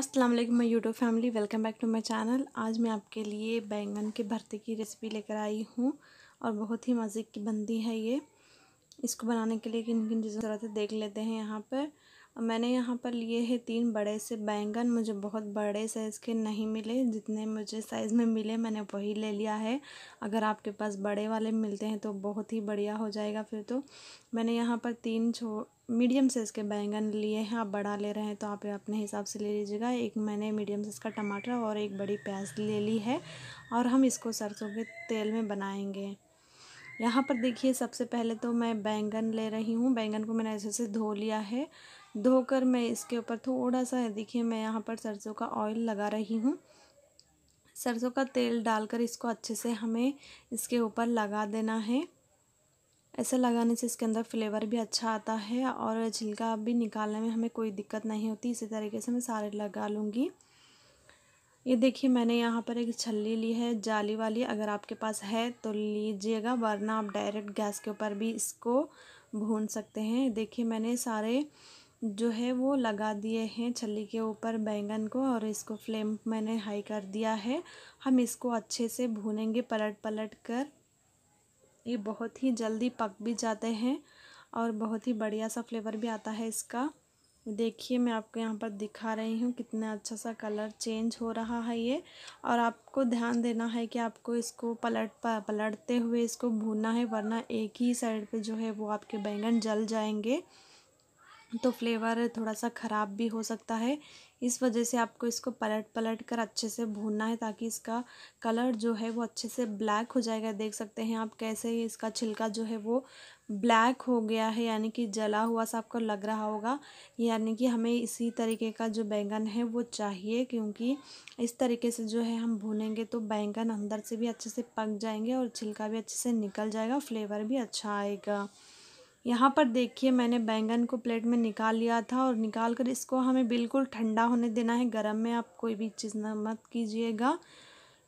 अस्सलाम वालेकुम मैं YouTube family welcome back to my channel आज मैं आपके लिए बैंगन के भरते की रेसिपी लेकर आई हूँ और बहुत ही मज़े की बनती है ये इसको बनाने के लिए किन किन चीज़ों की ज़रूरत है देख लेते हैं यहाँ पर मैंने यहाँ पर लिए हैं तीन बड़े से बैंगन मुझे बहुत बड़े साइज़ के नहीं मिले जितने मुझे साइज़ में मिले मैंने वही ले लिया है अगर आपके पास बड़े वाले मिलते हैं तो बहुत ही बढ़िया हो जाएगा फिर तो मैंने यहाँ पर तीन छो मीडियम साइज़ के बैंगन लिए हैं आप बड़ा ले रहे हैं तो आप अपने हिसाब से ले लीजिएगा एक मैंने मीडियम साइज़ का टमाटर और एक बड़ी प्याज ले ली है और हम इसको सरसों के तेल में बनाएँगे यहाँ पर देखिए सबसे पहले तो मैं बैंगन ले रही हूँ बैंगन को मैंने ऐसे से धो लिया है धोकर मैं इसके ऊपर थोड़ा सा देखिए मैं यहाँ पर सरसों का ऑयल लगा रही हूँ सरसों का तेल डालकर इसको अच्छे से हमें इसके ऊपर लगा देना है ऐसे लगाने से इसके अंदर फ्लेवर भी अच्छा आता है और छिलका भी निकालने में हमें कोई दिक्कत नहीं होती इसी तरीके से मैं सारे लगा लूँगी ये देखिए मैंने यहाँ पर एक छल्ली ली है जाली वाली अगर आपके पास है तो लीजिएगा वरना आप डायरेक्ट गैस के ऊपर भी इसको भून सकते हैं देखिए मैंने सारे जो है वो लगा दिए हैं छली के ऊपर बैंगन को और इसको फ्लेम मैंने हाई कर दिया है हम इसको अच्छे से भूनेंगे पलट पलट कर ये बहुत ही जल्दी पक भी जाते हैं और बहुत ही बढ़िया सा फ्लेवर भी आता है इसका देखिए मैं आपको यहाँ पर दिखा रही हूँ कितना अच्छा सा कलर चेंज हो रहा है ये और आपको ध्यान देना है कि आपको इसको पलट पलटते हुए इसको भूनना है वरना एक ही साइड पे जो है वो आपके बैंगन जल जाएंगे तो फ्लेवर थोड़ा सा ख़राब भी हो सकता है इस वजह से आपको इसको पलट पलट कर अच्छे से भूनना है ताकि इसका कलर जो है वो अच्छे से ब्लैक हो जाएगा देख सकते हैं आप कैसे इसका छिलका जो है वो ब्लैक हो गया है यानी कि जला हुआ सा आपको लग रहा होगा यानी कि हमें इसी तरीके का जो बैंगन है वो चाहिए क्योंकि इस तरीके से जो है हम भूनेंगे तो बैंगन अंदर से भी अच्छे से पक जाएंगे और छिलका भी अच्छे से निकल जाएगा फ्लेवर भी अच्छा आएगा यहाँ पर देखिए मैंने बैंगन को प्लेट में निकाल लिया था और निकाल कर इसको हमें बिल्कुल ठंडा होने देना है गरम में आप कोई भी चीज़ न मत कीजिएगा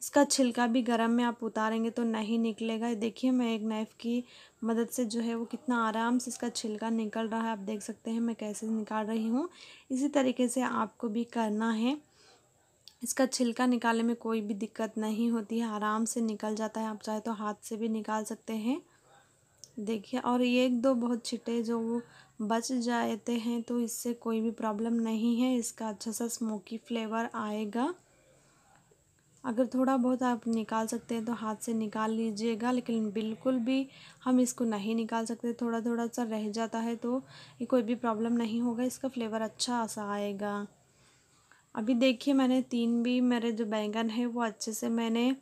इसका छिलका भी गरम में आप उतारेंगे तो नहीं निकलेगा देखिए मैं एक नाइफ़ की मदद से जो है वो कितना आराम से इसका छिलका निकल रहा है आप देख सकते हैं मैं कैसे निकाल रही हूँ इसी तरीके से आपको भी करना है इसका छिलका निकालने में कोई भी दिक्कत नहीं होती है आराम से निकल जाता है आप चाहे तो हाथ से भी निकाल सकते हैं देखिए और ये एक दो बहुत छिटे जो वो बच जाते हैं तो इससे कोई भी प्रॉब्लम नहीं है इसका अच्छा सा स्मोकी फ्लेवर आएगा अगर थोड़ा बहुत आप निकाल सकते हैं तो हाथ से निकाल लीजिएगा लेकिन बिल्कुल भी हम इसको नहीं निकाल सकते थोड़ा थोड़ा सा रह जाता है तो ये कोई भी प्रॉब्लम नहीं होगा इसका फ्लेवर अच्छा सा आएगा अभी देखिए मैंने तीन भी मेरे जो बैंगन है वो अच्छे से मैंने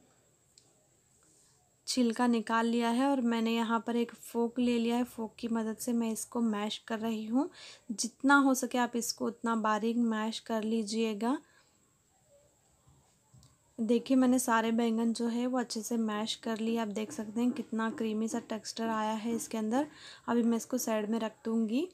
छिलका निकाल लिया है और मैंने यहाँ पर एक फोक ले लिया है फोक की मदद से मैं इसको मैश कर रही हूँ जितना हो सके आप इसको उतना बारीक मैश कर लीजिएगा देखिए मैंने सारे बैंगन जो है वो अच्छे से मैश कर लिए आप देख सकते हैं कितना क्रीमी सा टेक्सचर आया है इसके अंदर अभी मैं इसको साइड में रख दूँगी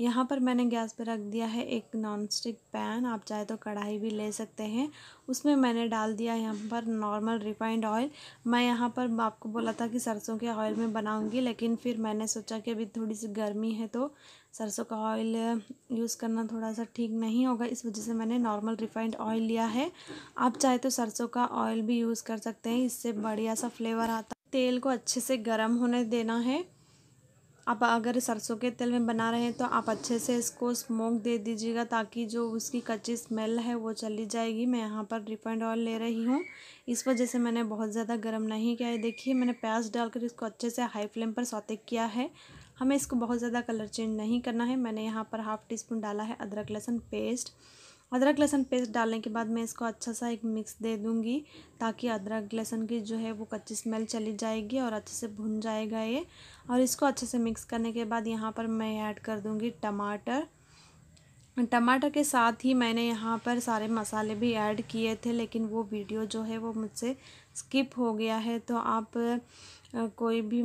यहाँ पर मैंने गैस पर रख दिया है एक नॉन स्टिक पैन आप चाहे तो कढ़ाई भी ले सकते हैं उसमें मैंने डाल दिया यहाँ पर नॉर्मल रिफाइंड ऑयल मैं यहाँ पर आपको बोला था कि सरसों के ऑयल में बनाऊँगी लेकिन फिर मैंने सोचा कि अभी थोड़ी सी गर्मी है तो सरसों का ऑयल यूज़ करना थोड़ा सा ठीक नहीं होगा इस वजह से मैंने नॉर्मल रिफाइंड ऑयल लिया है आप चाहे तो सरसों का ऑयल भी यूज़ कर सकते हैं इससे बढ़िया सा फ्लेवर आता है तेल को अच्छे से गर्म होने देना है आप अगर सरसों के तेल में बना रहे हैं तो आप अच्छे से इसको स्मोक दे दीजिएगा ताकि जो उसकी कच्ची स्मेल है वो चली जाएगी मैं यहाँ पर रिफाइंड ऑयल ले रही हूँ इस वजह से मैंने बहुत ज़्यादा गर्म नहीं किया है देखिए मैंने प्याज डालकर इसको अच्छे से हाई फ्लेम पर सौते किया है हमें इसको बहुत ज़्यादा कलर चेंज नहीं करना है मैंने यहाँ पर हाफ़ टी स्पून डाला है अदरक लहसुन पेस्ट अदरक लहसुन पेस्ट डालने के बाद मैं इसको अच्छा सा एक मिक्स दे दूँगी ताकि अदरक लहसुन की जो है वो कच्ची स्मेल चली जाएगी और अच्छे से भुन जाएगा ये और इसको अच्छे से मिक्स करने के बाद यहाँ पर मैं ऐड कर दूँगी टमाटर टमाटर के साथ ही मैंने यहाँ पर सारे मसाले भी ऐड किए थे लेकिन वो वीडियो जो है वो मुझसे स्किप हो गया है तो आप कोई भी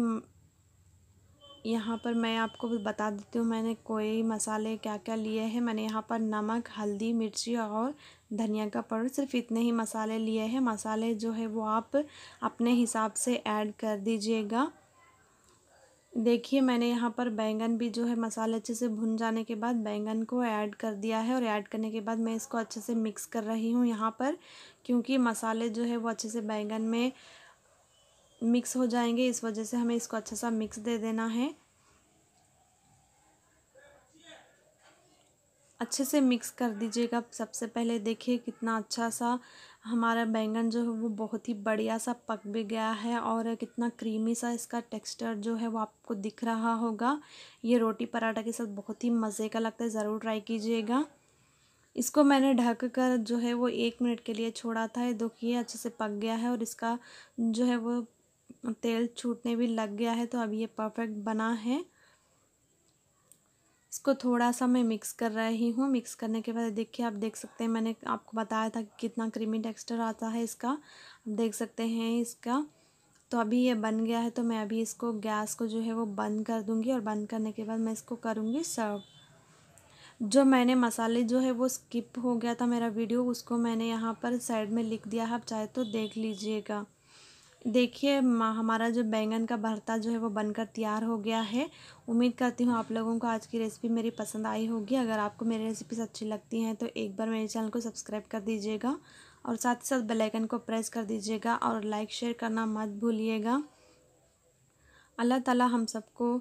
यहाँ पर मैं आपको बता देती हूँ मैंने कोई मसाले क्या क्या लिए हैं मैंने यहाँ पर नमक हल्दी मिर्ची और धनिया का पाउडर सिर्फ इतने ही मसाले लिए हैं मसाले जो है वो आप अपने हिसाब से ऐड कर दीजिएगा देखिए मैंने यहाँ पर बैंगन भी जो है मसाले अच्छे से भुन जाने के बाद बैंगन को ऐड कर दिया है और ऐड करने के बाद मैं इसको अच्छे से मिक्स कर रही हूँ यहाँ पर क्योंकि मसाले जो है वो अच्छे से बैंगन में मिक्स हो जाएंगे इस वजह से हमें इसको अच्छा सा मिक्स दे देना है अच्छे से मिक्स कर दीजिएगा सबसे पहले देखिए कितना अच्छा सा हमारा बैंगन जो है वो बहुत ही बढ़िया सा पक भी गया है और कितना क्रीमी सा इसका टेक्सचर जो है वो आपको दिख रहा होगा ये रोटी पराठा के साथ बहुत ही मज़े का लगता है ज़रूर ट्राई कीजिएगा इसको मैंने ढक कर जो है वो एक मिनट के लिए छोड़ा था ये देखिए अच्छे से पक गया है और इसका जो है वो तेल छूटने भी लग गया है तो अब ये परफेक्ट बना है इसको थोड़ा सा मैं मिक्स कर रही हूँ मिक्स करने के बाद देखिए आप देख सकते हैं मैंने आपको बताया था कि कितना क्रीमी टेक्सचर आता है इसका आप देख सकते हैं इसका तो अभी ये बन गया है तो मैं अभी इसको गैस को जो है वो बंद कर दूँगी और बंद करने के बाद मैं इसको करूँगी सर्व जो मैंने मसाले जो है वो स्किप हो गया था मेरा वीडियो उसको मैंने यहाँ पर साइड में लिख दिया है आप चाहे तो देख लीजिएगा देखिए हमारा जो बैंगन का भरता जो है वो बनकर तैयार हो गया है उम्मीद करती हूँ आप लोगों को आज की रेसिपी मेरी पसंद आई होगी अगर आपको मेरी रेसिपीज़ अच्छी लगती हैं तो एक बार मेरे चैनल को सब्सक्राइब कर दीजिएगा और साथ ही साथ बेल आइकन को प्रेस कर दीजिएगा और लाइक शेयर करना मत भूलिएगा अल्लाह ताला हम सबको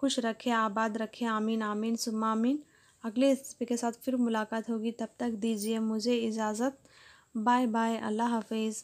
खुश रखे आबाद रखे आमीन आमीन सुमा आमीन अगली रेसिपी के साथ फिर मुलाकात होगी तब तक दीजिए मुझे इजाज़त बाय बाय अल्लाह हाफिज़